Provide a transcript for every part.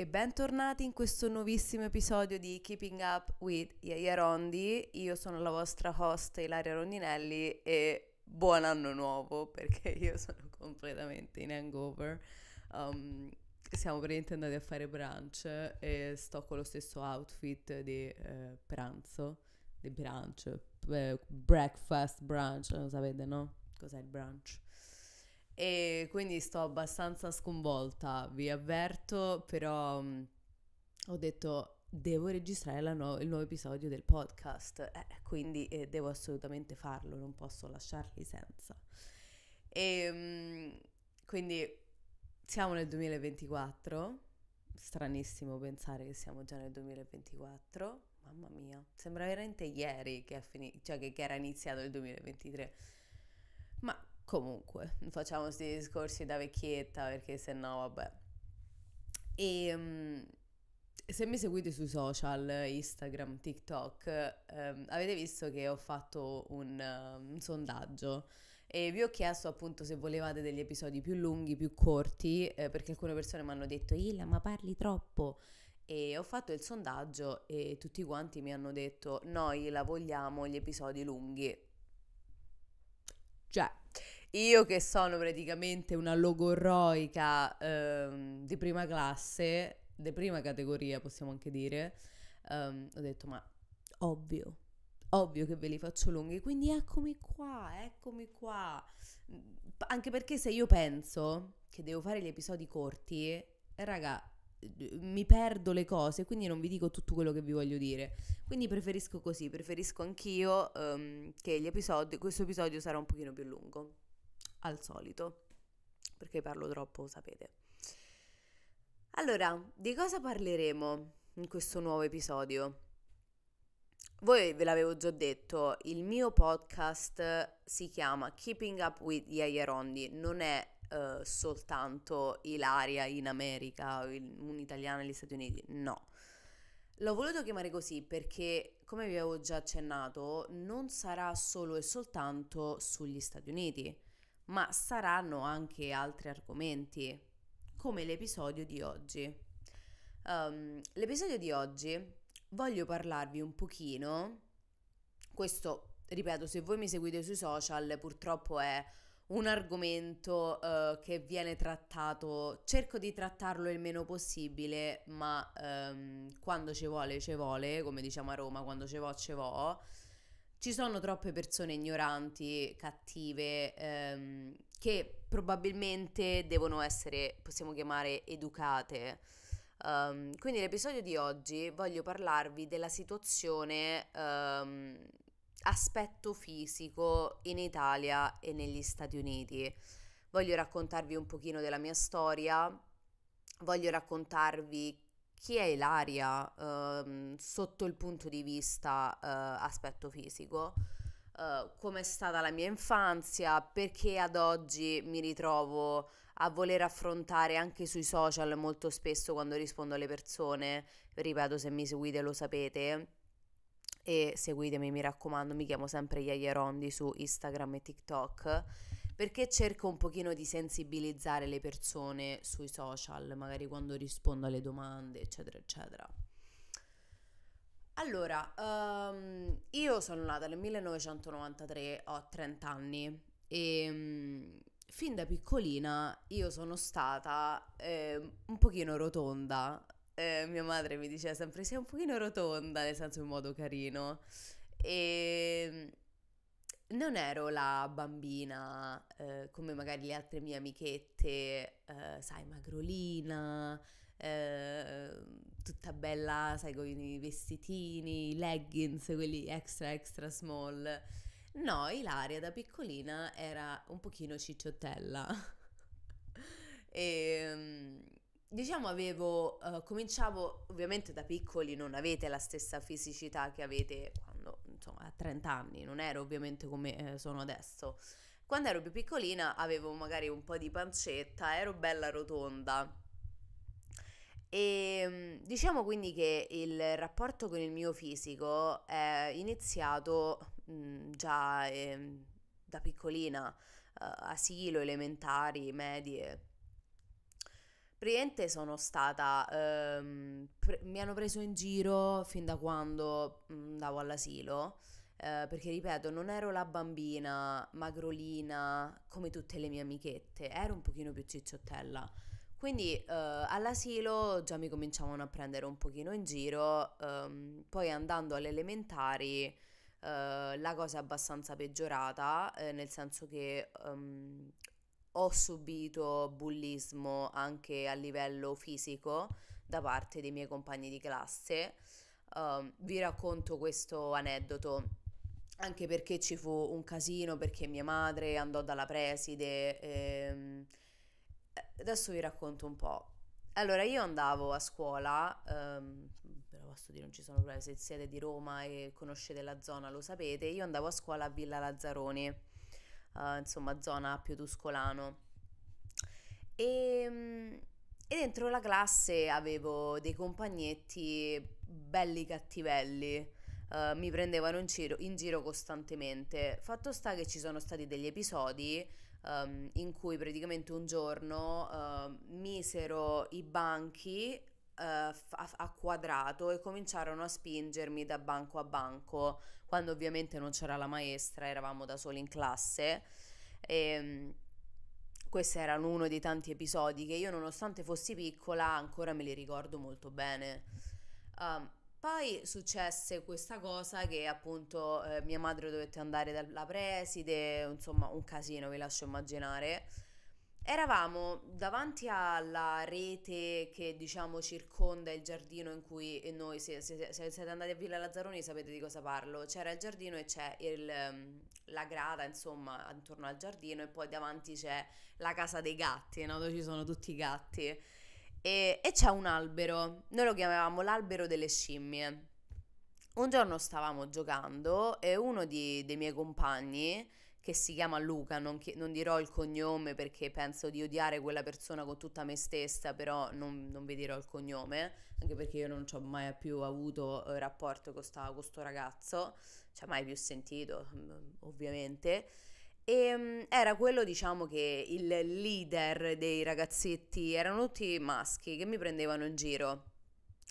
e bentornati in questo nuovissimo episodio di Keeping Up with Iaia Rondi. Io sono la vostra host Ilaria Rondinelli e buon anno nuovo perché io sono completamente in hangover. Um, siamo praticamente andati a fare brunch e sto con lo stesso outfit di eh, pranzo, di brunch, eh, breakfast brunch, lo sapete no? Cos'è il brunch? E quindi sto abbastanza sconvolta, vi avverto, però ho detto devo registrare no- il nuovo episodio del podcast, eh, quindi eh, devo assolutamente farlo, non posso lasciarli senza. E, quindi siamo nel 2024, stranissimo pensare che siamo già nel 2024, mamma mia, sembra veramente ieri che, fini- cioè che, che era iniziato il 2023. Comunque, facciamo questi discorsi da vecchietta perché se no, vabbè. E um, se mi seguite sui social, Instagram, TikTok, um, avete visto che ho fatto un, um, un sondaggio e vi ho chiesto appunto se volevate degli episodi più lunghi, più corti, eh, perché alcune persone mi hanno detto Illa ma parli troppo e ho fatto il sondaggio e tutti quanti mi hanno detto noi la vogliamo gli episodi lunghi. Cioè, io che sono praticamente una logorroica ehm, di prima classe, di prima categoria possiamo anche dire, ehm, ho detto ma ovvio, ovvio che ve li faccio lunghi, quindi eccomi qua, eccomi qua. Mhmm, anche perché se io penso che devo fare gli episodi corti, raga, mi perdo le cose, quindi non vi dico tutto quello che vi voglio dire. Quindi preferisco così, preferisco anch'io um, che episodi, questo episodio sarà un pochino più lungo al solito, perché parlo troppo, sapete. Allora, di cosa parleremo in questo nuovo episodio? Voi ve l'avevo già detto, il mio podcast si chiama Keeping Up with Yaya Rondi, non è uh, soltanto Ilaria in America, un'italiana negli Stati Uniti, no. L'ho voluto chiamare così perché, come vi avevo già accennato, non sarà solo e soltanto sugli Stati Uniti ma saranno anche altri argomenti, come l'episodio di oggi. Um, l'episodio di oggi voglio parlarvi un pochino, questo ripeto, se voi mi seguite sui social purtroppo è un argomento uh, che viene trattato, cerco di trattarlo il meno possibile, ma um, quando ci vuole, ci vuole, come diciamo a Roma, quando ci vo, ci vo ci sono troppe persone ignoranti, cattive, ehm, che probabilmente devono essere, possiamo chiamare, educate. Um, quindi nell'episodio di oggi voglio parlarvi della situazione um, aspetto fisico in Italia e negli Stati Uniti. Voglio raccontarvi un pochino della mia storia, voglio raccontarvi chi è Ilaria ehm, sotto il punto di vista eh, aspetto fisico, eh, è stata la mia infanzia, perché ad oggi mi ritrovo a voler affrontare anche sui social molto spesso quando rispondo alle persone, ripeto se mi seguite lo sapete, e seguitemi mi raccomando, mi chiamo sempre Yaya Rondi su Instagram e TikTok perché cerco un pochino di sensibilizzare le persone sui social, magari quando rispondo alle domande, eccetera, eccetera. Allora, um, io sono nata nel 1993, ho 30 anni e um, fin da piccolina io sono stata eh, un pochino rotonda. Eh, mia madre mi diceva sempre sei un pochino rotonda, nel senso in modo carino. E ehm, non ero la bambina eh, come magari le altre mie amichette, eh, sai, magrolina, eh, tutta bella, sai, con i vestitini, i leggings, quelli extra extra small. No, Ilaria da piccolina era un pochino cicciottella. e mm, diciamo avevo, eh, cominciavo, ovviamente da piccoli non avete la stessa fisicità che avete qua quando, insomma, a 30 anni, non ero ovviamente come eh, sono adesso. Quando ero più piccolina avevo magari un po' di pancetta, ero bella rotonda. E ehm, diciamo quindi che il rapporto con il mio fisico è iniziato mh, mm, già eh, da piccolina, eh, asilo, elementari, medie, Praticamente sono stata, ehm, pre- mi hanno preso in giro fin da quando mm, andavo all'asilo, eh, perché ripeto, non ero la bambina magrolina come tutte le mie amichette, ero un pochino più cicciottella. Quindi eh, all'asilo già mi cominciavano a prendere un pochino in giro, ehm, poi andando alle elementari eh, la cosa è abbastanza peggiorata, eh, nel senso che ehm, ho subito bullismo anche a livello fisico da parte dei miei compagni di classe. Uh, vi racconto questo aneddoto anche perché ci fu un casino, perché mia madre andò dalla preside. Ehm... Eh, adesso vi racconto un po'. Allora, io andavo a scuola, ehm, però posso dire non ci sono problemi, se siete di Roma e conoscete la zona lo sapete, io andavo a scuola a Villa Lazzaroni eh, insomma zona più tuscolano. E, ehm, e dentro la classe avevo dei compagnetti belli cattivelli. Uh, mi prendevano in giro, in giro, costantemente. Fatto sta che ci sono stati degli episodi um, in cui praticamente un giorno uh, misero i banchi uh, a, a quadrato e cominciarono a spingermi da banco a banco quando ovviamente non c'era la maestra, eravamo da soli in classe. E, ehm, questo era uno dei tanti episodi che io, nonostante fossi piccola, ancora me li ricordo molto bene. Um, poi successe questa cosa che appunto eh, mia madre dovette andare dalla preside, insomma un casino, vi lascio immaginare. Eravamo davanti alla rete che diciamo circonda il giardino in cui noi, se, se- se siete andati a Villa Lazzaroni sapete di cosa parlo, c'era il giardino e c'è il, ehm, la grada insomma intorno al giardino e poi davanti c'è la casa dei gatti, no? dove ci sono tutti i gatti e, e c'è un albero, noi lo chiamavamo l'albero delle scimmie. Un giorno stavamo giocando e uno di- dei miei compagni che si chiama Luca, non, che, non, dirò il cognome perché penso di odiare quella persona con tutta me stessa, però non, non vi dirò il cognome, anche perché io non ci ho mai più avuto eh, rapporto con questo ragazzo, ci cioè ho mai più sentito, mm, ovviamente. E ehm, era quello, diciamo, che il leader dei ragazzetti erano tutti maschi che mi prendevano in giro.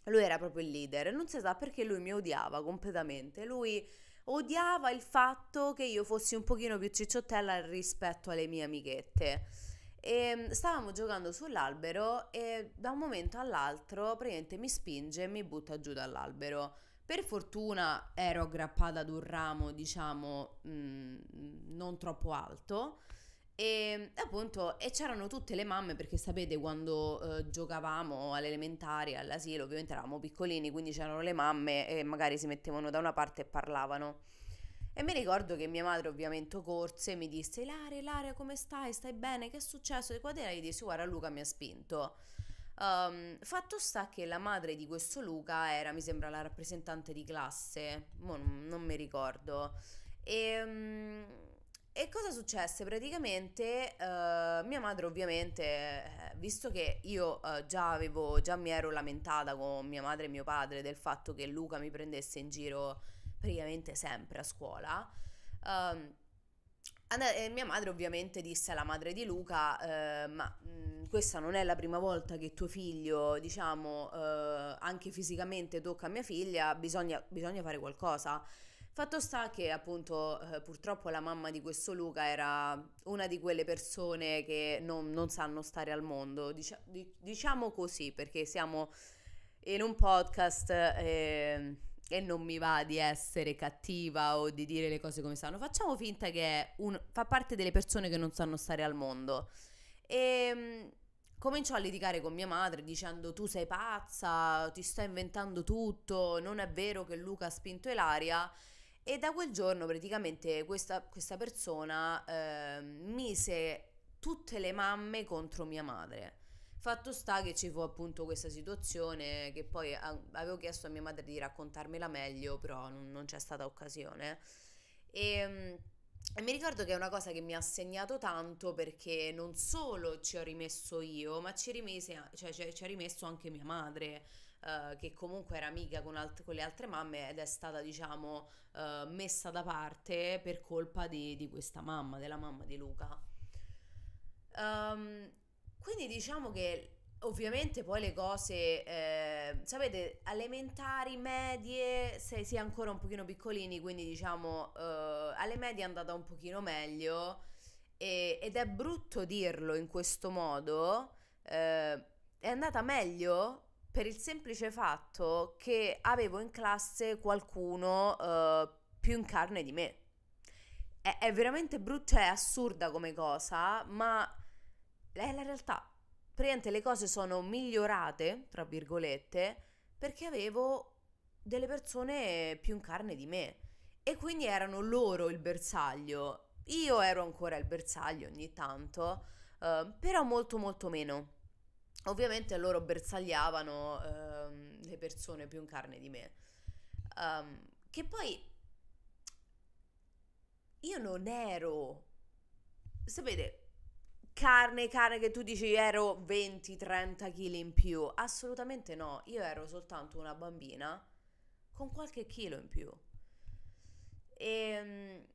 Lui era proprio il leader, non si sa perché lui mi odiava completamente. Lui odiava il fatto che io fossi un pochino più cicciottella rispetto alle mie amichette. E ehm, stavamo giocando sull'albero e da un momento all'altro praticamente mi spinge e mi butta giù dall'albero. Per fortuna ero aggrappata ad un ramo, diciamo, mh, mm, non troppo alto Ehm, e appunto, e c'erano tutte le mamme perché sapete quando eh, giocavamo all'elementare, all'asilo, ovviamente eravamo piccolini, quindi c'erano le mamme e magari si mettevano da una parte e parlavano. E mi ricordo che mia madre ovviamente corse e mi disse Laria, Laria, come stai? Stai bene? Che è successo? E qua quadrera gli disse guarda Luca mi ha spinto. Um, fatto sta che la madre di questo Luca era mi sembra la rappresentante di classe, Mo non, non mi ricordo. E... Um, e cosa successe? Praticamente eh, mia madre ovviamente, eh, visto che io eh, già avevo, già mi ero lamentata con mia madre e mio padre del fatto che Luca mi prendesse in giro praticamente sempre a scuola, ehm, and- mia madre ovviamente disse alla madre di Luca, eh, ma mh, mm, questa non è la prima volta che tuo figlio, diciamo, eh, anche fisicamente tocca a mia figlia, bisogna, bisogna fare qualcosa. Fatto sta che appunto eh, purtroppo la mamma di questo Luca era una di quelle persone che non, non sanno stare al mondo, dicia- diciamo così perché siamo in un podcast eh, e non mi va di essere cattiva o di dire le cose come stanno, facciamo finta che un- fa parte delle persone che non sanno stare al mondo. E ehm, cominciò a litigare con mia madre dicendo tu sei pazza, ti sto inventando tutto, non è vero che Luca ha spinto Ilaria e da quel giorno praticamente questa, questa persona eh, mise tutte le mamme contro mia madre. Fatto sta che ci fu appunto questa situazione che poi avevo chiesto a mia madre di raccontarmela meglio, però non, c'è stata occasione. E, ehm, e mi ricordo che è una cosa che mi ha segnato tanto perché non solo ci ho rimesso io, ma ci, rimise, cioè, ci ha rimesso anche mia madre eh, che comunque era amica con, alt- con, le altre mamme ed è stata diciamo eh, messa da parte per colpa di, di, questa mamma, della mamma di Luca. Um, quindi diciamo che Ovviamente poi le cose, eh, sapete, elementari, medie, sei, si ancora un pochino piccolini, quindi diciamo eh, alle medie è andata un pochino meglio e, ed è brutto dirlo in questo modo, eh, è andata meglio per il semplice fatto che avevo in classe qualcuno eh, più in carne di me. È, è veramente brutta, cioè è assurda come cosa, ma è la realtà. Praticamente le cose sono migliorate, tra virgolette, perché avevo delle persone più in carne di me e quindi erano loro il bersaglio. Io ero ancora il bersaglio ogni tanto, eh, però molto molto meno. Ovviamente loro bersagliavano ehm, le persone più in carne di me. Um, che poi io non ero, sapete, carne, carne che tu dici ero 20-30 kg in più. Assolutamente no, io ero soltanto una bambina con qualche chilo in più. E ehm,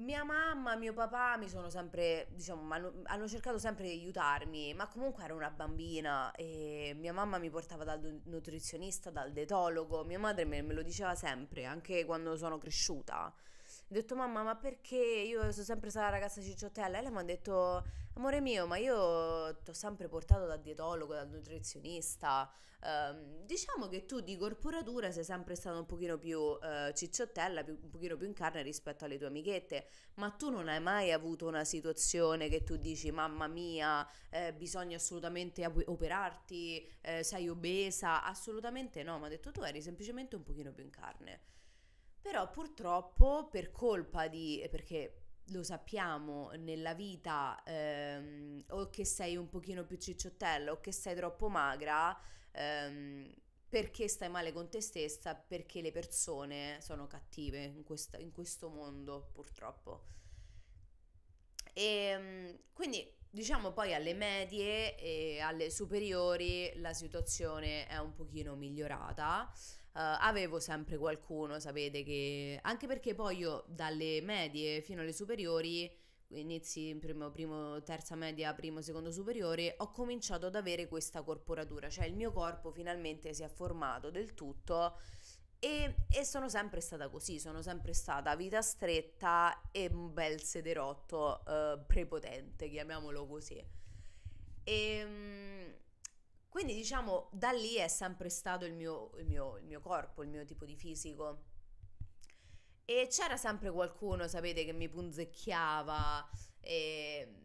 mia mamma, mio papà mi sono sempre, diciamo, hanno, hanno, cercato sempre di aiutarmi, ma comunque ero una bambina e mia mamma mi portava dal nutrizionista, dal detologo, mia madre me, me lo diceva sempre, anche quando sono cresciuta. Ho detto mamma, ma perché io sono sempre stata ragazza cicciottella? E lei mi ha detto amore mio, ma io ti ho sempre portato dal dietologo, dal nutrizionista, ehm, diciamo che tu di corporatura sei sempre stata un pochino più eh, cicciottella, più, un pochino più in carne rispetto alle tue amichette, ma tu non hai mai avuto una situazione che tu dici mamma mia, eh, bisogna assolutamente operarti, eh, sei obesa, assolutamente no, ma ha detto tu eri semplicemente un pochino più in carne. Però purtroppo per colpa di... perché lo sappiamo nella vita ehm, o che sei un pochino più cicciottello o che sei troppo magra ehm, perché stai male con te stessa perché le persone sono cattive in, questa, in questo mondo purtroppo e ehm, quindi diciamo poi alle medie e alle superiori la situazione è un pochino migliorata eh, avevo sempre qualcuno, sapete, che... Anche perché poi io dalle medie fino alle superiori inizi primo, primo, terza media, primo, secondo superiore, ho cominciato ad avere questa corporatura, cioè il mio corpo finalmente si è formato del tutto e, e sono sempre stata così, sono sempre stata vita stretta e un bel sederotto eh, prepotente, chiamiamolo così. E ehm, quindi diciamo da lì è sempre stato il mio, il mio, il mio corpo, il mio tipo di fisico. E c'era sempre qualcuno, sapete, che mi punzecchiava e, ehm,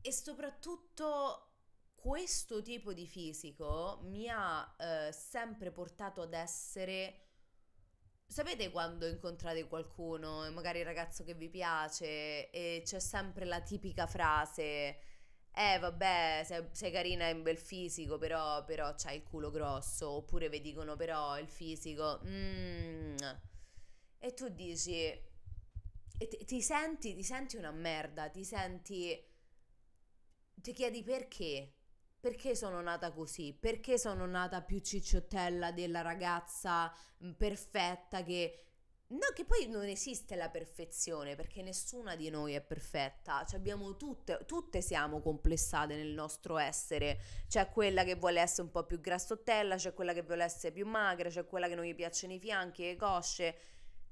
e soprattutto questo tipo di fisico mi ha eh, sempre portato ad essere... Sapete quando incontrate qualcuno, magari il ragazzo che vi piace, e c'è sempre la tipica frase eh vabbè, sei, sei carina in bel fisico, però, però c'hai il culo grosso, oppure vi dicono però il fisico, mm. e tu dici, e ti, ti, senti, ti senti una merda, ti senti, ti chiedi perché, perché sono nata così, perché sono nata più cicciottella della ragazza mm, perfetta che No, che poi non esiste la perfezione, perché nessuna di noi è perfetta, cioè abbiamo tutte, tutte siamo complessate nel nostro essere, c'è quella che vuole essere un po' più grassottella, c'è quella che vuole essere più magra, c'è quella che non gli piacciono i fianchi, le cosce,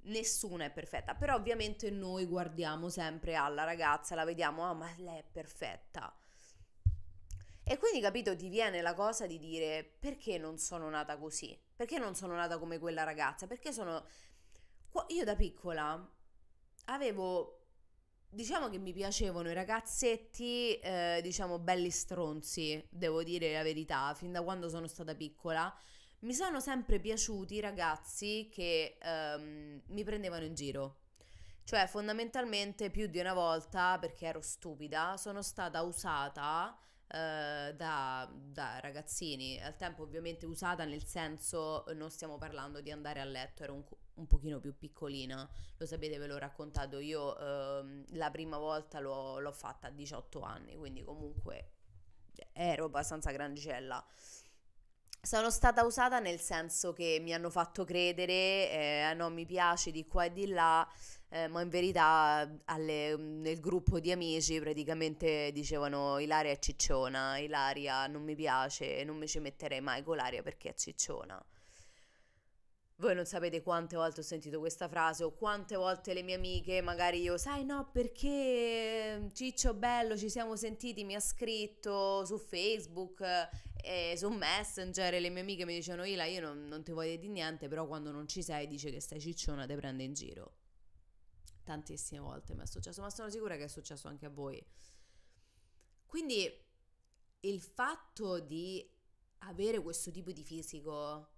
nessuna è perfetta, però ovviamente noi guardiamo sempre alla ragazza, la vediamo, ah oh, ma lei è perfetta. E quindi capito, ti viene la cosa di dire perché non sono nata così? Perché non sono nata come quella ragazza? Perché sono io da piccola avevo diciamo che mi piacevano i ragazzetti, eh, diciamo, belli stronzi, devo dire la verità, fin da quando sono stata piccola. Mi sono sempre piaciuti i ragazzi che ehm, mi prendevano in giro. Cioè, fondamentalmente, più di una volta, perché ero stupida, sono stata usata eh, da, da ragazzini. Al tempo, ovviamente, usata nel senso, non stiamo parlando di andare a letto, ero un, un pochino più piccolina, lo sapete ve l'ho raccontato io, ehm, la prima volta l'ho, l'ho fatta a 18 anni, quindi comunque ero abbastanza grandicella. Sono stata usata nel senso che mi hanno fatto credere, eh, no, mi piace di qua e di là, eh, ma in verità alle, nel gruppo di amici praticamente dicevano Ilaria è cicciona, Ilaria non mi piace, non mi ci metterei mai con Ilaria perché è cicciona. Voi non sapete quante volte ho sentito questa frase o quante volte le mie amiche, magari io, sai no perché ehm, Ciccio Bello ci siamo sentiti, mi ha scritto su Facebook, eh, su Messenger e le mie amiche mi dicevano Ila io non, non ti voglio di niente, però quando non ci sei dice che stai cicciona, te prende in giro. Tantissime volte mi è successo, ma sono sicura che è successo anche a voi. Quindi il fatto di avere questo tipo di fisico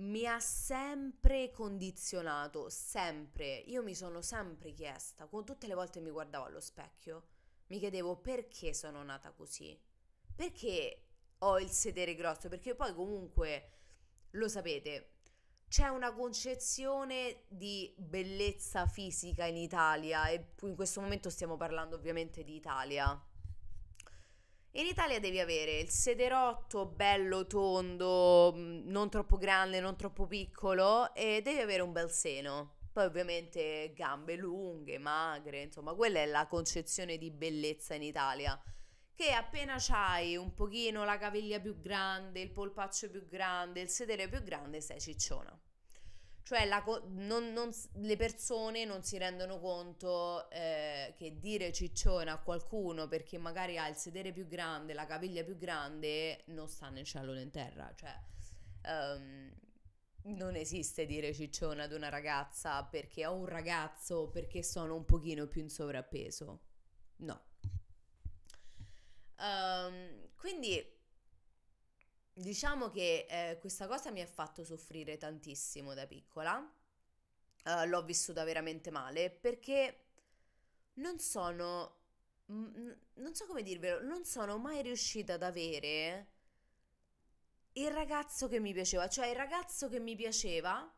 mi ha sempre condizionato, sempre. Io mi sono sempre chiesta, con tutte le volte mi guardavo allo specchio, mi chiedevo perché sono nata così. Perché ho il sedere grosso? Perché poi comunque lo sapete, c'è una concezione di bellezza fisica in Italia e in questo momento stiamo parlando ovviamente di Italia. In Italia devi avere il sederotto bello, tondo, mm, non troppo grande, non troppo piccolo e devi avere un bel seno. Poi ovviamente gambe lunghe, magre, insomma quella è la concezione di bellezza in Italia. Che appena hai un pochino la caviglia più grande, il polpaccio più grande, il sedere più grande, sei cicciona. Cioè la, non, non, le persone non si rendono conto eh, che dire ciccione a qualcuno perché magari ha il sedere più grande, la caviglia più grande, non sta nel cielo né in terra. Cioè, um, non esiste dire ciccione ad una ragazza perché ho un ragazzo, perché sono un pochino più in sovrappeso. No. Um, quindi diciamo che eh, questa cosa mi ha fatto soffrire tantissimo da piccola. Uh, l'ho vissuta veramente male perché non sono. Mh, non so come dirvelo, non sono mai riuscita ad avere il ragazzo che mi piaceva. Cioè, il ragazzo che mi piaceva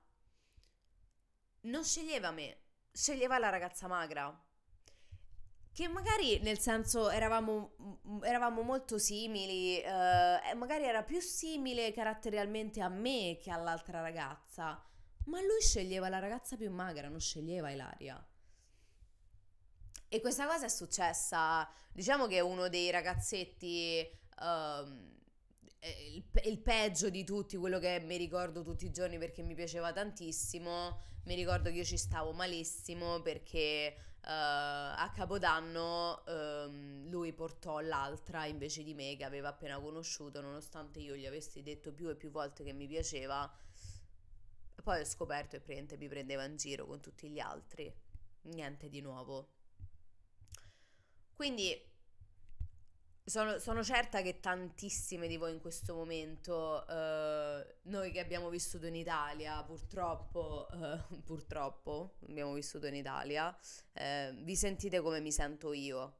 non sceglieva me, sceglieva la ragazza magra che magari nel senso eravamo, mm, eravamo molto simili, eh, magari era più simile caratterialmente a me che all'altra ragazza, ma lui sceglieva la ragazza più magra, non sceglieva Ilaria. E questa cosa è successa, diciamo che uno dei ragazzetti, um, il, il, peggio di tutti, quello che mi ricordo tutti i giorni perché mi piaceva tantissimo, mi ricordo che io ci stavo malissimo perché Uh, a Capodanno um, lui portò l'altra invece di me che aveva appena conosciuto, nonostante io gli avessi detto più e più volte che mi piaceva. Poi ho scoperto e praticamente mi prendeva in giro con tutti gli altri. Niente di nuovo. Quindi sono, sono, certa che tantissime di voi in questo momento, eh, noi che abbiamo vissuto in Italia, purtroppo, eh, purtroppo abbiamo vissuto in Italia, eh, vi sentite come mi sento io.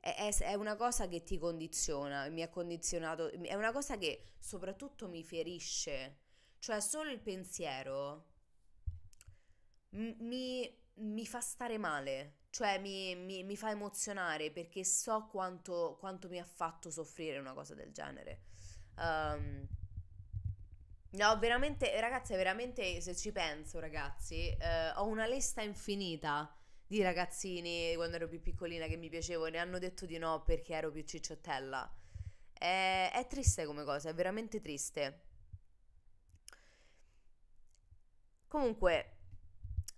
È, è, è una cosa che ti condiziona, mi ha condizionato, è una cosa che soprattutto mi ferisce, cioè solo il pensiero mi, mi fa stare male cioè mi, mi, mi, fa emozionare perché so quanto, quanto, mi ha fatto soffrire una cosa del genere. Um, no, veramente, ragazzi, veramente se ci penso, ragazzi, eh, ho una lista infinita di ragazzini quando ero più piccolina che mi piacevo, e ne hanno detto di no perché ero più cicciottella. È, è triste come cosa, è veramente triste. Comunque,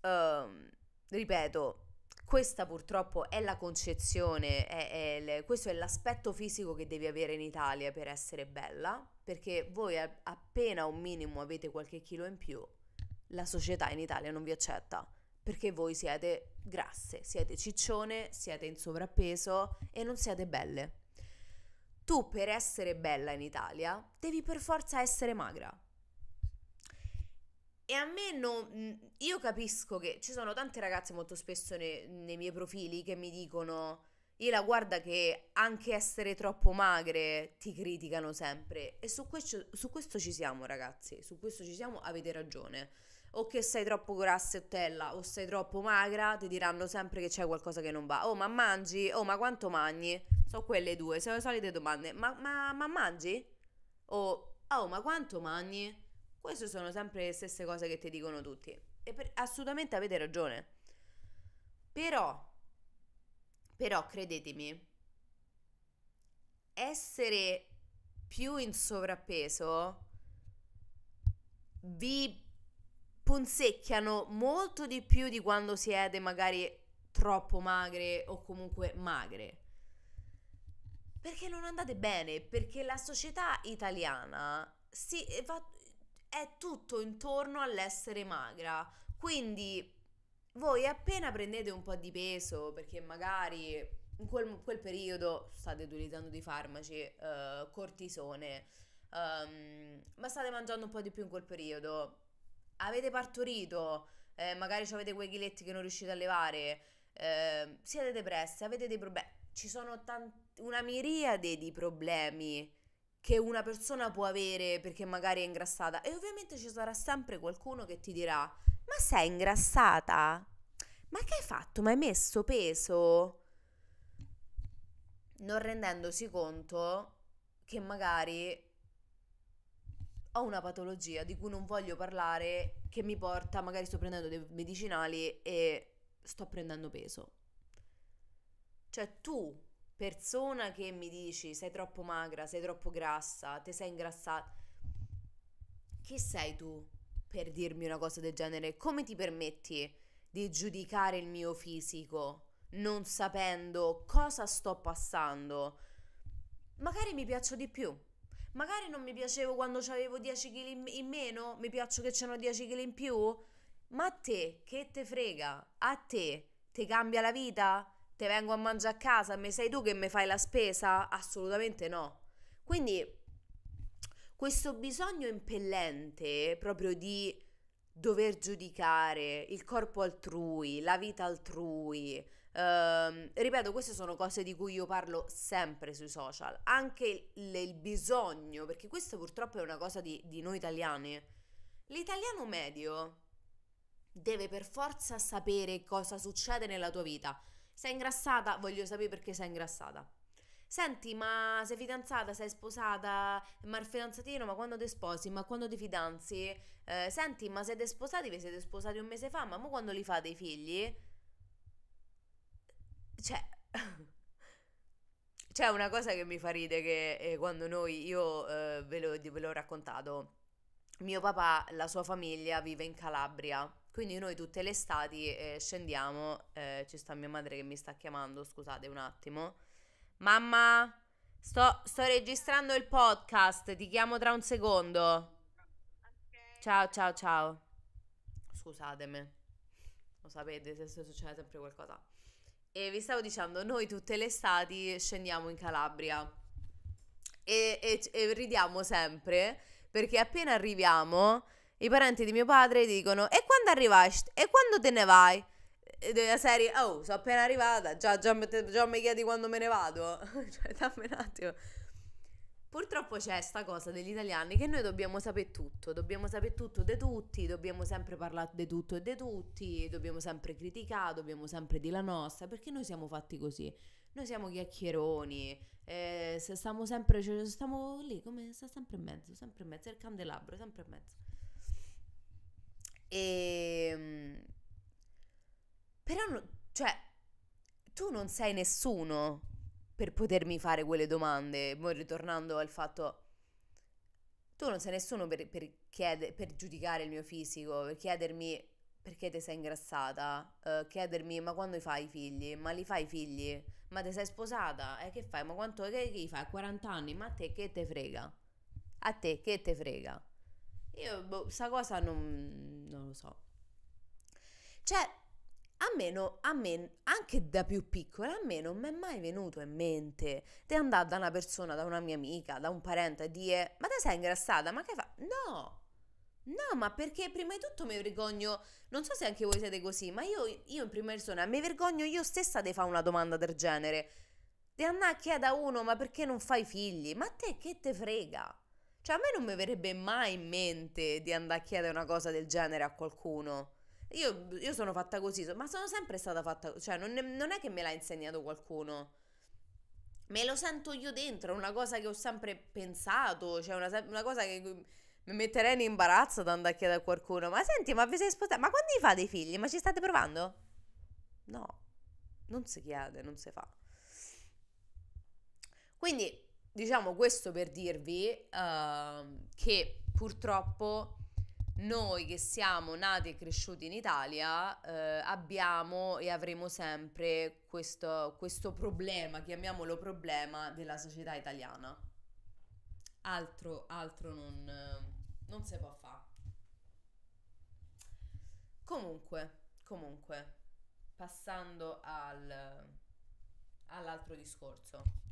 um, ripeto, questa purtroppo è la concezione, è, è, questo è l'aspetto fisico che devi avere in Italia per essere bella, perché voi appena un minimo avete qualche chilo in più, la società in Italia non vi accetta, perché voi siete grasse, siete ciccione, siete in sovrappeso e non siete belle. Tu per essere bella in Italia devi per forza essere magra e a me non... Mhmm, io capisco che ci sono tante ragazze molto spesso ne, nei miei profili che mi dicono... Io la guarda che anche essere troppo magre ti criticano sempre. E su questo, su questo ci siamo, ragazzi. Su questo ci siamo, avete ragione. O che sei troppo grassettella o sei troppo magra, ti diranno sempre che c'è qualcosa che non va. Oh, ma mangi? Oh, ma quanto mangi? Sono quelle due, sono le solite domande. Ma, ma, ma mangi? O, oh, ma quanto mangi? Queste sono sempre le stesse cose che ti dicono tutti. E per, assolutamente avete ragione. Però, però credetemi, essere più in sovrappeso vi punzecchiano molto di più di quando siete magari troppo magre o comunque magre. Perché non andate bene? Perché la società italiana si, va, eh, è tutto intorno all'essere magra. Quindi voi appena prendete un po' di peso, perché magari in quel, quel periodo state utilizzando dei farmaci, eh, cortisone, um, ma state mangiando un po' di più in quel periodo, avete partorito, eh, magari avete quei chiletti che non riuscite a levare, eh, siete depressi, avete dei problemi, ci sono tant- una miriade di problemi che una persona può avere perché magari è ingrassata e ovviamente ci sarà sempre qualcuno che ti dirà ma sei ingrassata? Ma che hai fatto? Ma hai messo peso? Non rendendosi conto che magari ho una patologia di cui non voglio parlare che mi porta, magari sto prendendo dei medicinali e sto prendendo peso. Cioè tu persona che mi dici sei troppo magra, sei troppo grassa, te sei ingrassata. Chi sei tu per dirmi una cosa del genere? Come ti permetti di giudicare il mio fisico non sapendo cosa sto passando? Magari mi piaccio di più. Magari non mi piacevo quando avevo 10 kg in meno, mi piaccio che c'erano 10 kg in più, ma a te che te frega? A te te cambia la vita? te vengo a mangiare a casa, me sei tu che mi fai la spesa? Assolutamente no. Quindi questo bisogno impellente proprio di dover giudicare il corpo altrui, la vita altrui. Ehm, ripeto, queste sono cose di cui io parlo sempre sui social, anche il, il bisogno, perché questa purtroppo è una cosa di, di noi italiani. L'italiano medio deve per forza sapere cosa succede nella tua vita sei ingrassata? Voglio sapere perché sei ingrassata. Senti, ma sei fidanzata, sei sposata, ma il fidanzatino, ma quando ti sposi, ma quando ti fidanzi? Eh, senti, ma siete sposati, vi siete sposati un mese fa, ma mo quando li fate i figli? Cioè... C'è cioè, una cosa che mi fa ridere che eh, quando noi, io eh, ve, lo, ve l'ho raccontato, mio papà, la sua famiglia vive in Calabria quindi noi tutte le estati eh, scendiamo, eh, ci sta mia madre che mi sta chiamando, scusate un attimo. Mamma, sto, sto registrando il podcast, ti chiamo tra un secondo. Ciao, ciao, ciao. Scusatemi, lo sapete se succede sempre qualcosa. E vi stavo dicendo, noi tutte le estati scendiamo in Calabria e, e, e ridiamo sempre perché appena arriviamo i parenti di mio padre dicono: E quando arrivasti? E quando te ne vai? E della serie, oh, sono appena arrivata, già, già, già mi chiedi quando me ne vado. cioè, dammi un attimo. Purtroppo c'è sta cosa degli italiani che noi dobbiamo sapere tutto, dobbiamo sapere tutto di tutti, dobbiamo sempre parlare di tutto e di tutti, dobbiamo sempre criticare, dobbiamo sempre dire la nostra, perché noi siamo fatti così. Noi siamo chiacchieroni, eh, stiamo sempre, cioè, stiamo lì, come sta sempre in mezzo, sempre in mezzo, è il candelabro, sempre in mezzo. E... Ehm, però, cioè, tu non sei nessuno per potermi fare quelle domande. Poi ritornando al fatto... Tu non sei nessuno per, per, chiede, per giudicare il mio fisico, per chiedermi perché ti sei ingrassata, uh, chiedermi ma quando fai i figli, ma li fai i figli, ma ti sei sposata, eh, che fai, ma quanto, che, che fai, 40 anni, ma a te che te frega, a te che te frega. Io, boh, sta cosa non, lo so. Cioè, a me, no, a me, anche da più piccola, a me non mi è mai venuto in mente di andare da una persona, da una mia amica, da un parente e dire ma te sei ingrassata, ma che fa? No! No, ma perché prima di tutto mi vergogno, non so se anche voi siete così, ma io, io in prima persona mi vergogno io stessa di fare una domanda del genere. Di andare a chiedere a uno ma perché non fai figli? Ma a te che te frega? Cioè a me non mi verrebbe mai in mente di andare a chiedere una cosa del genere a qualcuno. Io, io sono fatta così, ma sono sempre stata fatta così. Cioè non, non è che me l'ha insegnato qualcuno. Me lo sento io dentro, è una cosa che ho sempre pensato, cioè una, una cosa che mi metterei in imbarazzo da andare a chiedere a qualcuno. Ma senti, ma vi sei sposati? Ma quando gli fate i figli? Ma ci state provando? No, non si chiede, non si fa. Quindi diciamo questo per dirvi uh, che purtroppo noi che siamo nati e cresciuti in Italia eh, abbiamo e avremo sempre questo, questo, problema, chiamiamolo problema, della società italiana. Altro, altro non, non si può fare. Comunque, comunque, passando al, all'altro discorso.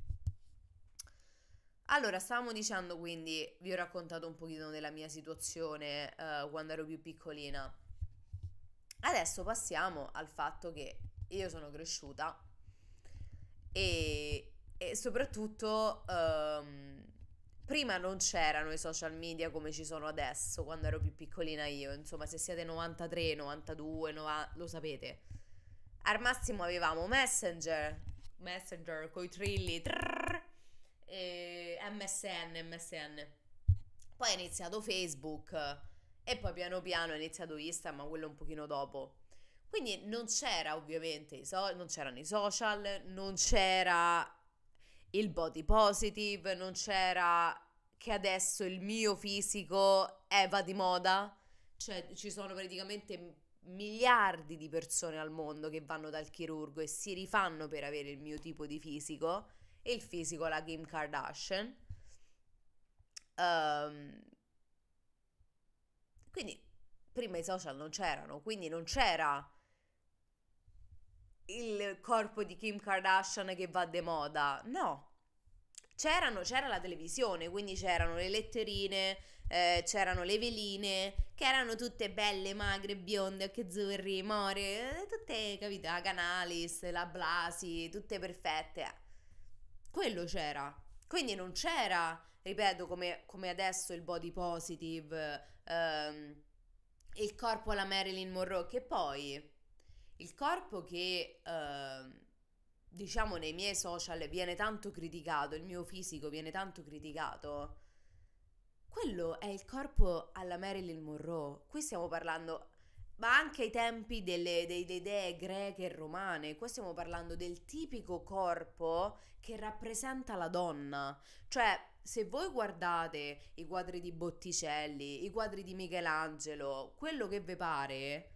Allora, stavamo dicendo quindi, vi ho raccontato un pochino della mia situazione eh, quando ero più piccolina. Adesso passiamo al fatto che io sono cresciuta e, e soprattutto ehm, prima non c'erano i social media come ci sono adesso quando ero più piccolina io, insomma se siete 93, 92, 90, lo sapete. Al massimo avevamo Messenger, Messenger con i trilli. Trrr, eh, MSN, MSN. Poi è iniziato Facebook e poi piano piano è iniziato Instagram, ma quello un pochino dopo. Quindi non c'era ovviamente, so- non c'erano i social, non c'era il body positive, non c'era che adesso il mio fisico eh, va di moda, cioè ci sono praticamente miliardi di persone al mondo che vanno dal chirurgo e si rifanno per avere il mio tipo di fisico il fisico la Kim Kardashian. Um, quindi prima i social non c'erano, quindi non c'era il corpo di Kim Kardashian che va de moda, no. C'erano, c'era la televisione, quindi c'erano le letterine, eh, c'erano le veline, che erano tutte belle, magre, bionde, che azzurri, more, eh, tutte, capito, la Canalis, la Blasi, tutte perfette quello c'era. Quindi non c'era, ripeto, come, come adesso il body positive, ehm, il corpo alla Marilyn Monroe, che poi il corpo che, ehm, diciamo, nei miei social viene tanto criticato, il mio fisico viene tanto criticato, quello è il corpo alla Marilyn Monroe. Qui stiamo parlando ma anche ai tempi delle, delle, delle, idee greche e romane. Qua stiamo parlando del tipico corpo che rappresenta la donna. Cioè, se voi guardate i quadri di Botticelli, i quadri di Michelangelo, quello che vi pare,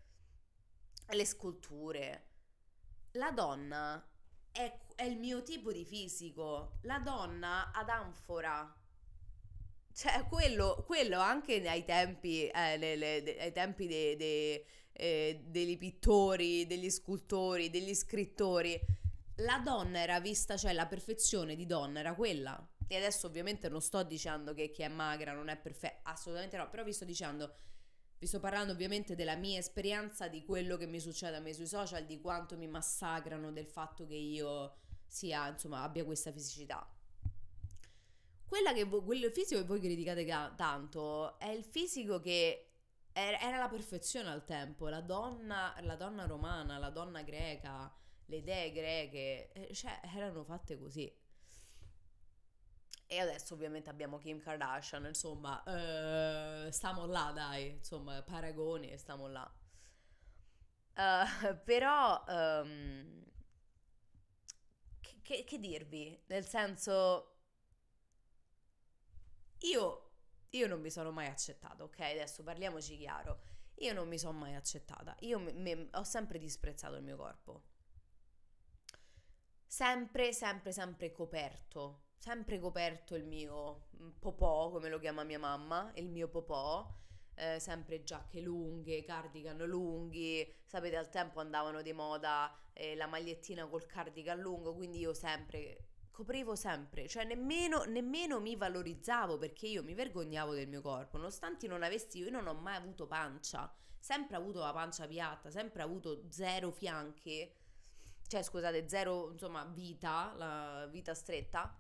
le sculture, la donna è, è il mio tipo di fisico. La donna ad anfora cioè, quello, quello anche ai tempi, eh, le, le, ai tempi de, de, eh, dei pittori, degli scultori, degli scrittori, la donna era vista, cioè la perfezione di donna era quella. E adesso ovviamente non sto dicendo che chi è magra non è perfetta, assolutamente no, però vi sto dicendo, vi sto parlando ovviamente della mia esperienza, di quello che mi succede a me sui social, di quanto mi massacrano del fatto che io sia, insomma, abbia questa fisicità. Quella che voi, quel fisico che voi criticate ca- tanto è il fisico che er-, era la perfezione al tempo, la donna, la donna romana, la donna greca, le idee greche, eh, cioè erano fatte così. E adesso ovviamente abbiamo Kim Kardashian, insomma, uh, stiamo là dai, insomma, paragoni e stiamo là. Uh, però, um, che, che, che dirvi? Nel senso io, io non mi sono mai accettata, ok? Adesso parliamoci chiaro. Io non mi sono mai accettata. Io mi, mi, ho sempre disprezzato il mio corpo. Sempre, sempre, sempre coperto. Sempre coperto il mio mm, popò, come lo chiama mia mamma, il mio popò. Eh, sempre giacche lunghe, cardigan lunghi, sapete al tempo andavano di moda eh, la magliettina col cardigan lungo, quindi io sempre coprivo sempre, cioè nemmeno, nemmeno, mi valorizzavo perché io mi vergognavo del mio corpo, nonostante non avessi, io non ho mai avuto pancia, sempre avuto la pancia piatta, sempre avuto zero fianche, cioè scusate, zero insomma vita, la vita stretta.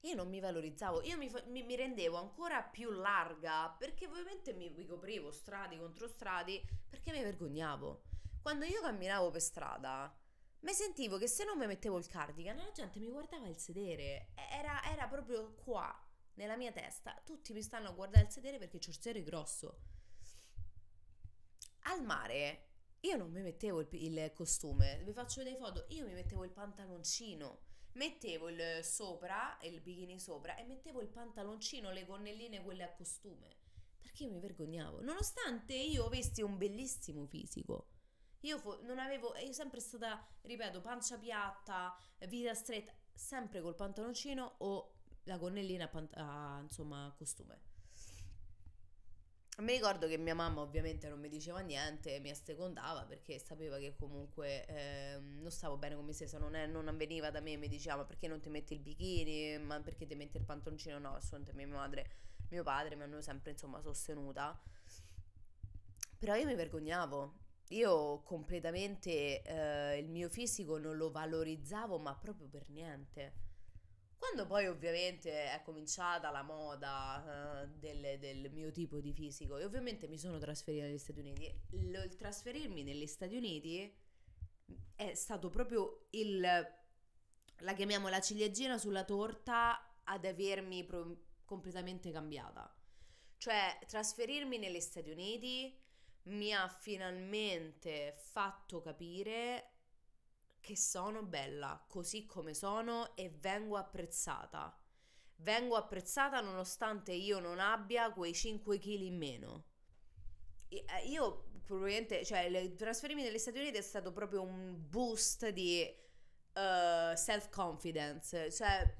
Io non mi valorizzavo, io mi, mi, mi rendevo ancora più larga perché ovviamente mi, mi coprivo strati contro strati perché mi vergognavo. Quando io camminavo per strada, mi sentivo che se non mi mettevo il cardigan la gente mi guardava il sedere, era, era proprio qua, nella mia testa, tutti mi stanno a guardare il sedere perché c'è il sedere grosso. Al mare io non mi mettevo il, il costume, vi faccio delle foto, io mi mettevo il pantaloncino, mettevo il sopra, il bikini sopra e mettevo il pantaloncino, le gonnelline, quelle a costume, perché io mi vergognavo, nonostante io avessi un bellissimo fisico. Io fo- non avevo, io sempre stata, ripeto, pancia piatta, vita stretta, sempre col pantaloncino o la gonnellina a, pant- a insomma, costume. Mi ricordo che mia mamma ovviamente non mi diceva niente, mi assecondava perché sapeva che comunque eh, non stavo bene con me stessa, non, è, non veniva da me e mi diceva ma perché non ti metti il bikini, ma perché ti metti il pantaloncino, no, assolutamente mia madre, mio padre mi hanno sempre insomma sostenuta. Però io mi vergognavo, io completamente eh, il mio fisico non lo valorizzavo, ma proprio per niente. Quando poi ovviamente è cominciata la moda eh, del, del, mio tipo di fisico e ovviamente mi sono trasferita negli Stati Uniti, L- il trasferirmi negli Stati Uniti è stato proprio il, la chiamiamo la ciliegina sulla torta ad avermi pro- completamente cambiata. Cioè trasferirmi negli Stati Uniti mi ha finalmente fatto capire che sono bella così come sono e vengo apprezzata. Vengo apprezzata nonostante io non abbia quei 5 kg in meno. Eh, io probabilmente, cioè, il trasferirmi negli Stati Uniti è stato proprio un boost di uh, self-confidence. Cioè,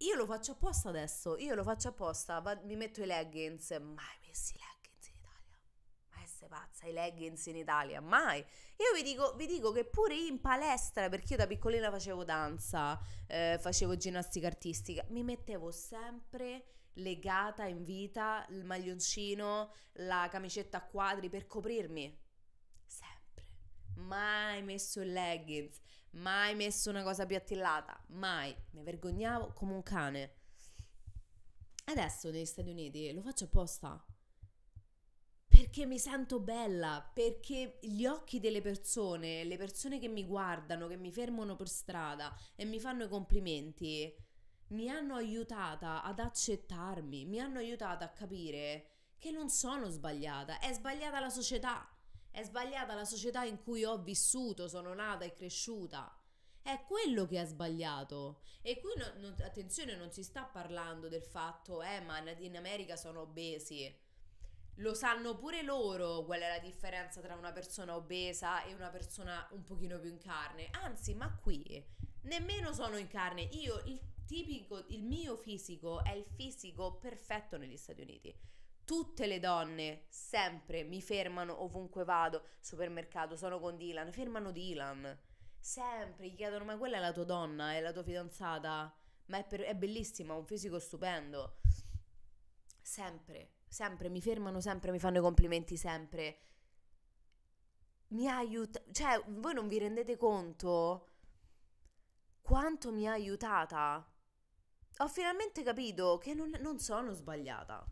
io lo faccio apposta adesso, io lo faccio apposta, va, mi metto i leggings, mai messi i leggings siete pazza, i leggings in Italia, mai. Io vi dico, vi dico che pure in palestra, perché io da piccolina facevo danza, eh, facevo ginnastica artistica, mi mettevo sempre legata in vita il maglioncino, la camicetta a quadri per coprirmi. Sempre. Mai messo il leggings, mai messo una cosa più mai. Mi vergognavo come un cane. Adesso negli Stati Uniti lo faccio apposta perché mi sento bella, perché gli occhi delle persone, le persone che mi guardano, che mi fermano per strada e mi fanno i complimenti, mi hanno aiutata ad accettarmi, mi hanno aiutata a capire che non sono sbagliata, è sbagliata la società, è sbagliata la società in cui ho vissuto, sono nata e cresciuta. È quello che ha sbagliato. E qui, no, non, attenzione, non si sta parlando del fatto, eh, ma in America sono obesi lo sanno pure loro qual è la differenza tra una persona obesa e una persona un pochino più in carne. Anzi, ma qui nemmeno sono in carne. Io, il tipico, il mio fisico è il fisico perfetto negli Stati Uniti. Tutte le donne sempre mi fermano ovunque vado, supermercato, sono con Dylan, fermano Dylan. Sempre gli chiedono: Ma quella è la tua donna? È la tua fidanzata? Ma è, per, è bellissima, ha un fisico stupendo. Sempre sempre, mi fermano sempre, mi fanno i complimenti sempre. Mi ha aiutato, cioè voi non vi rendete conto quanto mi ha aiutata. Ho finalmente capito che non, non sono sbagliata.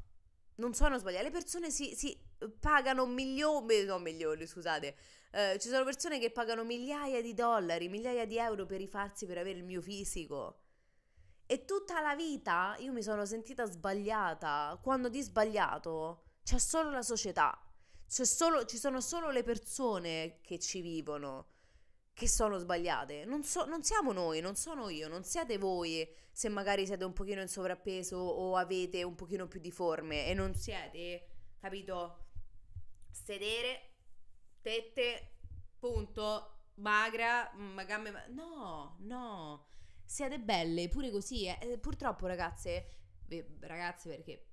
Non sono sbagliata. Le persone si, si pagano milioni, no milioni, scusate. Eh, ci sono persone che pagano migliaia di dollari, migliaia di euro per rifarsi, per avere il mio fisico e tutta la vita io mi sono sentita sbagliata. Quando di sbagliato c'è solo la società, c'è solo, ci sono solo le persone che ci vivono che sono sbagliate. Non, so, non, siamo noi, non sono io, non siete voi se magari siete un pochino in sovrappeso o avete un pochino più di forme e non siete, capito? Sedere, tette, punto, magra, gambe... No, no siate belle pure così. Eh. eh purtroppo, ragazze, eh, ragazze perché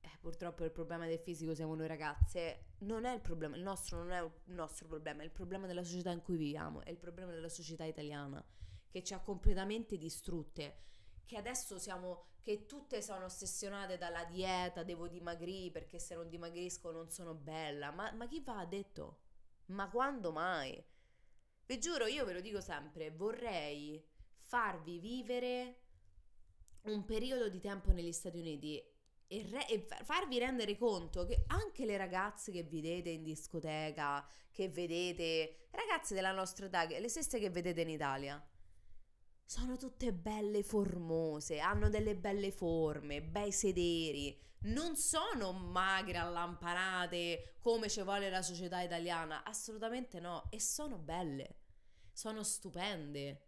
eh, purtroppo il problema del fisico siamo noi ragazze, non è il problema, il nostro non è il nostro problema, è il problema della società in cui viviamo, è il problema della società italiana che ci ha completamente distrutte, che adesso siamo, che tutte sono ossessionate dalla dieta, devo dimagrire perché se non dimagrisco non sono bella, ma, ma chi va ha detto? Ma quando mai? Vi giuro, io ve lo dico sempre, vorrei farvi vivere un periodo di tempo negli Stati Uniti e, re- e, farvi rendere conto che anche le ragazze che vedete in discoteca, che vedete, ragazze della nostra età, le stesse che vedete in Italia, sono tutte belle formose, hanno delle belle forme, bei sederi, non sono magre allampanate come ci vuole la società italiana, assolutamente no, e sono belle, sono stupende.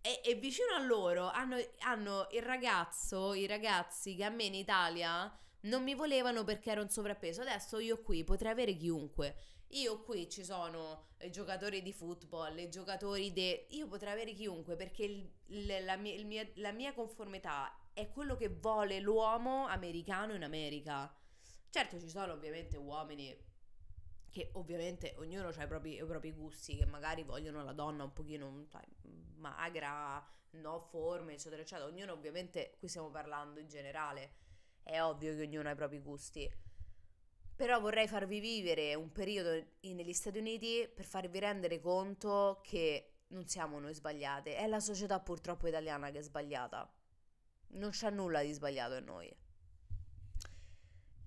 E, e vicino a loro hanno, hanno il ragazzo, i ragazzi che a me in Italia non mi volevano perché ero in sovrappeso. Adesso io qui potrei avere chiunque. Io qui ci sono i giocatori di football, i giocatori de... Io potrei avere chiunque perché il, il, la, mia, il mia, la, mia, conformità è quello che vuole l'uomo americano in America. Certo ci sono ovviamente uomini che ovviamente ognuno ha i propri, i propri, gusti, che magari vogliono la donna un pochino sai, magra, no forme, eccetera, eccetera. Ognuno ovviamente, qui stiamo parlando in generale, è ovvio che ognuno ha i propri gusti. Però vorrei farvi vivere un periodo negli Stati Uniti per farvi rendere conto che non siamo noi sbagliate, è la società purtroppo italiana che è sbagliata. Non c'è nulla di sbagliato in noi.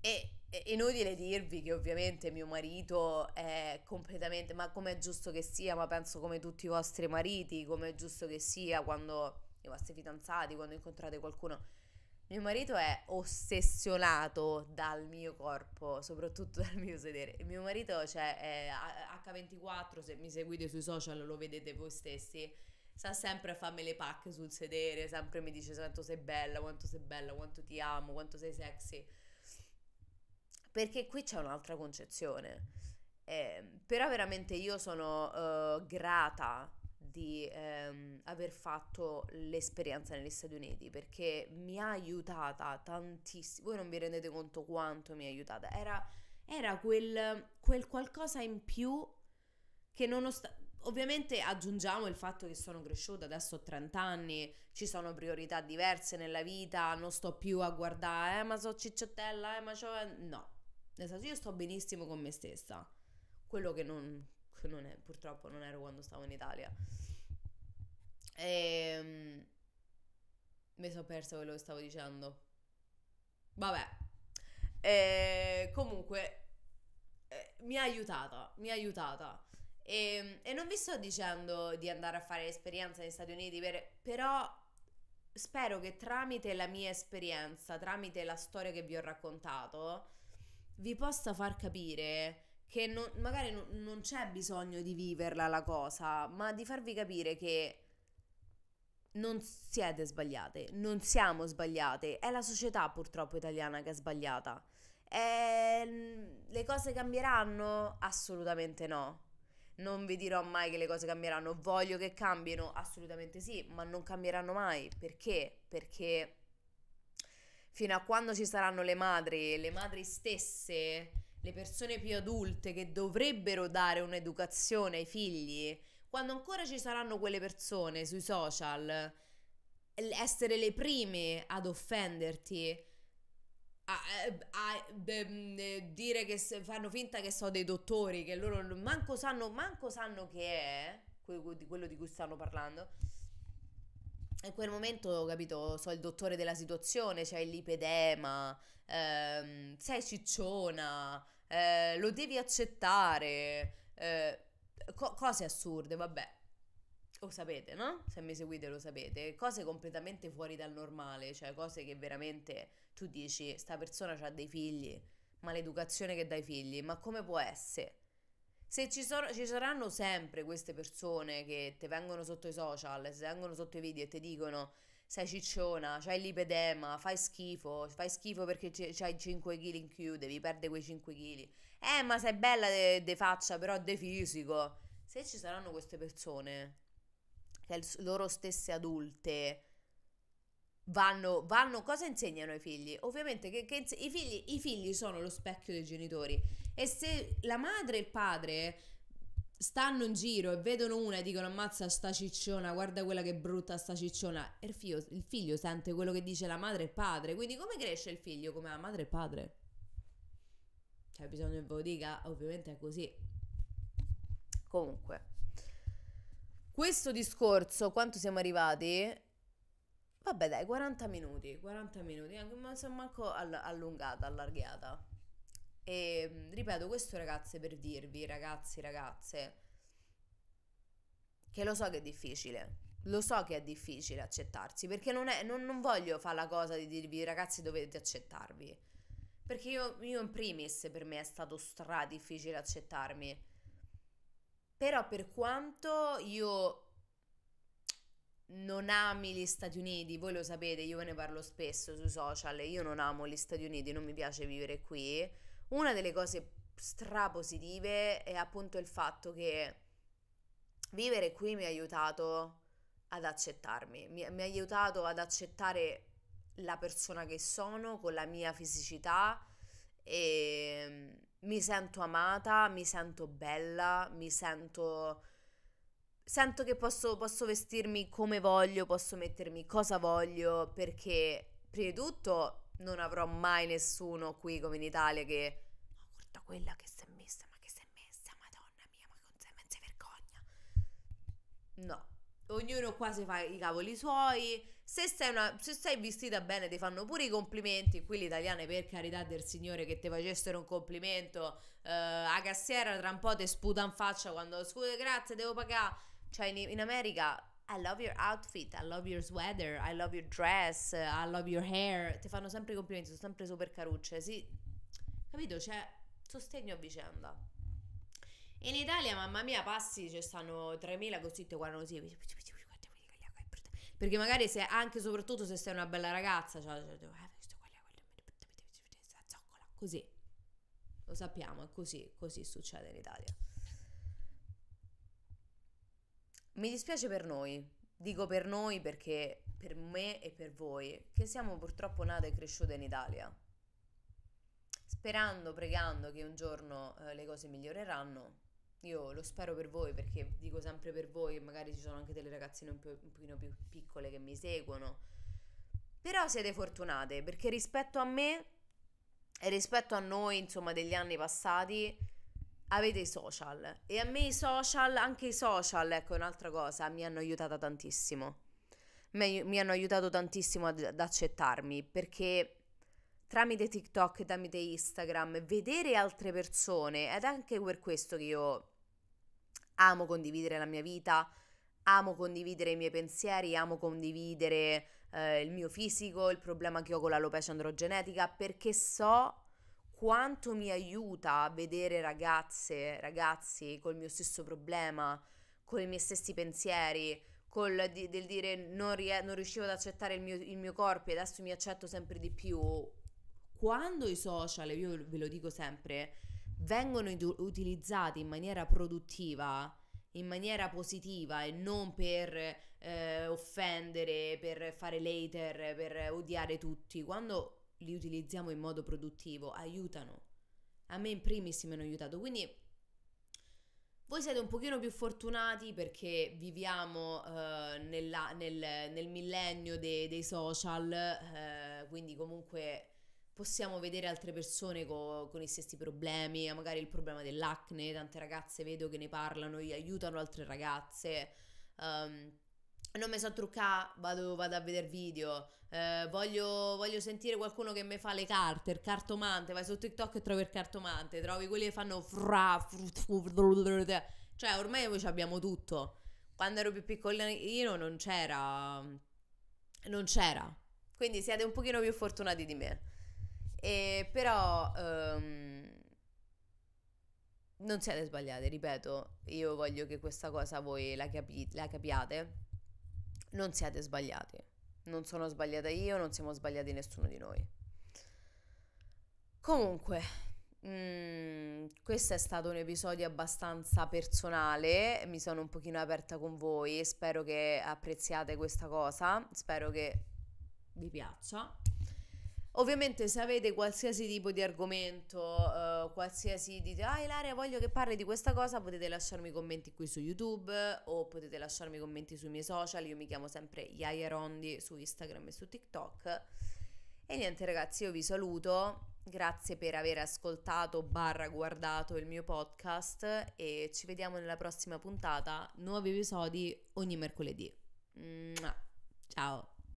E inutile dirvi che ovviamente mio marito è completamente, ma come è giusto che sia, ma penso come tutti i vostri mariti, come è giusto che sia quando i vostri fidanzati, quando incontrate qualcuno. Mio marito è ossessionato dal mio corpo, soprattutto dal mio sedere. mio marito, cioè, H24, se mi seguite sui social lo vedete voi stessi, sta sempre a farmi le pacche sul sedere, sempre mi dice quanto sei bella, quanto sei bella, quanto ti amo, quanto sei sexy perché qui c'è un'altra concezione. Eh, però veramente io sono uh, grata di ehm, aver fatto l'esperienza negli Stati Uniti perché mi ha aiutata tantissimo. Voi non vi rendete conto quanto mi ha aiutata. Era, era quel, quel, qualcosa in più che nonostante. Ovviamente aggiungiamo il fatto che sono cresciuta, adesso ho 30 anni, ci sono priorità diverse nella vita, non sto più a guardare, eh ma so cicciottella, eh ma c'ho... No, nel senso, io sto benissimo con me stessa. Quello che non, che non è, purtroppo non ero quando stavo in Italia. E, ehm, mi sono persa quello che stavo dicendo. Vabbè. E, eh, comunque, eh, mi ha aiutata, mi ha aiutata. E, ehm, e, non vi sto dicendo di andare a fare l'esperienza negli Stati Uniti, per, però spero che tramite la mia esperienza, tramite la storia che vi ho raccontato, vi possa far capire che non, magari non, non c'è bisogno di viverla la cosa, ma di farvi capire che non siete sbagliate, non siamo sbagliate, è la società purtroppo italiana che è sbagliata. E mm, le cose cambieranno? Assolutamente no. Non vi dirò mai che le cose cambieranno, voglio che cambino, assolutamente sì, ma non cambieranno mai. Perché? Perché fino a quando ci saranno le madri, le madri stesse, le persone più adulte che dovrebbero dare un'educazione ai figli, quando ancora ci saranno quelle persone sui social, essere le prime ad offenderti, a, eh, a, a de, mm, eh, dire che fanno finta che so dei dottori, che loro manco sanno, manco sanno che è quello di cui stanno parlando in quel momento, capito, so il dottore della situazione, c'hai cioè l'ipedema, ehm, sei cicciona, eh, lo devi accettare, eh, co- cose assurde, vabbè. Lo sapete, no? Se mi seguite lo sapete. Cose completamente fuori dal normale, cioè cose che veramente tu dici, sta persona ha dei figli, ma l'educazione che dai figli, ma come può essere? se ci, so- ci, saranno sempre queste persone che ti vengono sotto i social, se vengono sotto i video e ti dicono sei cicciona, c'hai l'ipedema, fai schifo, fai schifo perché c- c'hai 5 kg in più, devi perdere quei 5 kg. Eh, ma sei bella de, de faccia, però de fisico. Se ci saranno queste persone, che il- loro stesse adulte, vanno, vanno, cosa insegnano i figli? Ovviamente che, che i, figli, i figli sono lo specchio dei genitori e se la madre e il padre stanno in giro e vedono una e dicono ammazza sta cicciona, guarda quella che brutta sta cicciona, il figlio, il figlio sente quello che dice la madre e il padre, quindi come cresce il figlio come la madre e il padre? C'è bisogno che ve lo dica, ovviamente è così. Comunque, questo discorso, quanto siamo arrivati? Vabbè dai, 40 minuti, 40 minuti, non sono manco all- allungata, allargata. E ehm, ripeto, questo ragazze per dirvi, ragazzi, ragazze, che lo so che è difficile, lo so che è difficile accettarsi, perché non, è, non, non voglio fare la cosa di dirvi ragazzi dovete accettarvi, perché io, io in primis per me è stato stra difficile accettarmi, però per quanto io non ami gli Stati Uniti, voi lo sapete, io ve ne parlo spesso sui social, io non amo gli Stati Uniti, non mi piace vivere qui. Una delle cose strapositive è appunto il fatto che vivere qui mi ha aiutato ad accettarmi, mi, mi ha aiutato ad accettare la persona che sono, con la mia fisicità e mm, mi sento amata, mi sento bella, mi sento sento che posso, posso vestirmi come voglio, posso mettermi cosa voglio, perché prima di tutto non avrò mai nessuno qui come in Italia che Ma guarda quella che si è messa, ma che si è messa, madonna mia, ma non si, non si vergogna. No, ognuno qua si fa i cavoli suoi. Se sei, una, se sei, vestita bene ti fanno pure i complimenti. Qui le italiane, per carità del Signore, che ti facessero un complimento. Eh, a cassiera tra un po' ti sputa in faccia quando scusa, grazie, devo pagare. Cioè in, in America I love your outfit, I love your sweater, I love your dress, I love your hair. Ti fanno sempre i complimenti, sono sempre super carucce. Sì, capito? Cioè, sostegno a vicenda. In Italia, mamma mia, passi, ci stanno 3.000 cosette qua così. Perché magari se, anche soprattutto se sei una bella ragazza, cioè, cioè così. Lo sappiamo, è così, così succede in Italia. Mi dispiace per noi, dico per noi perché per me e per voi, che siamo purtroppo nate e cresciute in Italia. Sperando, pregando che un giorno eh, le cose miglioreranno, io lo spero per voi perché dico sempre per voi, magari ci sono anche delle ragazzine un, po- un pochino più piccole che mi seguono, però siete fortunate perché rispetto a me e rispetto a noi, insomma, degli anni passati, avete i social e a me i social, anche i social, ecco un'altra cosa, mi hanno aiutata tantissimo. Mi, mi hanno aiutato tantissimo ad, ad accettarmi perché tramite TikTok, tramite Instagram, vedere altre persone ed è anche per questo che io amo condividere la mia vita, amo condividere i miei pensieri, amo condividere eh, il mio fisico, il problema che ho con l'alopecia androgenetica perché so quanto mi aiuta vedere ragazze, ragazzi col mio stesso problema, con i miei stessi pensieri, col di, del dire non, rie- non, riuscivo ad accettare il mio, il mio corpo e adesso mi accetto sempre di più. Quando i social, io ve lo dico sempre, vengono idu- utilizzati in maniera produttiva, in maniera positiva e non per eh, offendere, per fare later, per odiare tutti, quando li utilizziamo in modo produttivo, aiutano. A me in primis mi hanno aiutato, quindi voi siete un pochino più fortunati perché viviamo eh, nella, nel, nel, millennio de, dei social, eh, quindi comunque possiamo vedere altre persone co, con i stessi problemi, magari il problema dell'acne, tante ragazze vedo che ne parlano, aiutano altre ragazze. Um, non mi so truccare, vado, vado, a vedere video, eh, voglio, voglio, sentire qualcuno che mi fa le carte, il cartomante, vai su TikTok e trovi il cartomante, trovi quelli che fanno fra, cioè ormai noi abbiamo tutto, quando ero più piccola io non c'era, non c'era, quindi siete un pochino più fortunati di me, e però um, non siete sbagliate, ripeto, io voglio che questa cosa voi la, capi- la capiate non siete sbagliati. Non sono sbagliata io, non siamo sbagliati nessuno di noi. Comunque, mh, mm, questo è stato un episodio abbastanza personale, mi sono un pochino aperta con voi, spero che apprezziate questa cosa, spero che vi piaccia. Ovviamente se avete qualsiasi tipo di argomento, uh, qualsiasi dite, ah Ilaria voglio che parli di questa cosa, potete lasciarmi commenti qui su YouTube o potete lasciarmi commenti sui miei social, io mi chiamo sempre Iaia Rondi su Instagram e su TikTok. E niente ragazzi, io vi saluto, grazie per aver ascoltato barra guardato il mio podcast e ci vediamo nella prossima puntata, nuovi episodi ogni mercoledì. Mua. Ciao!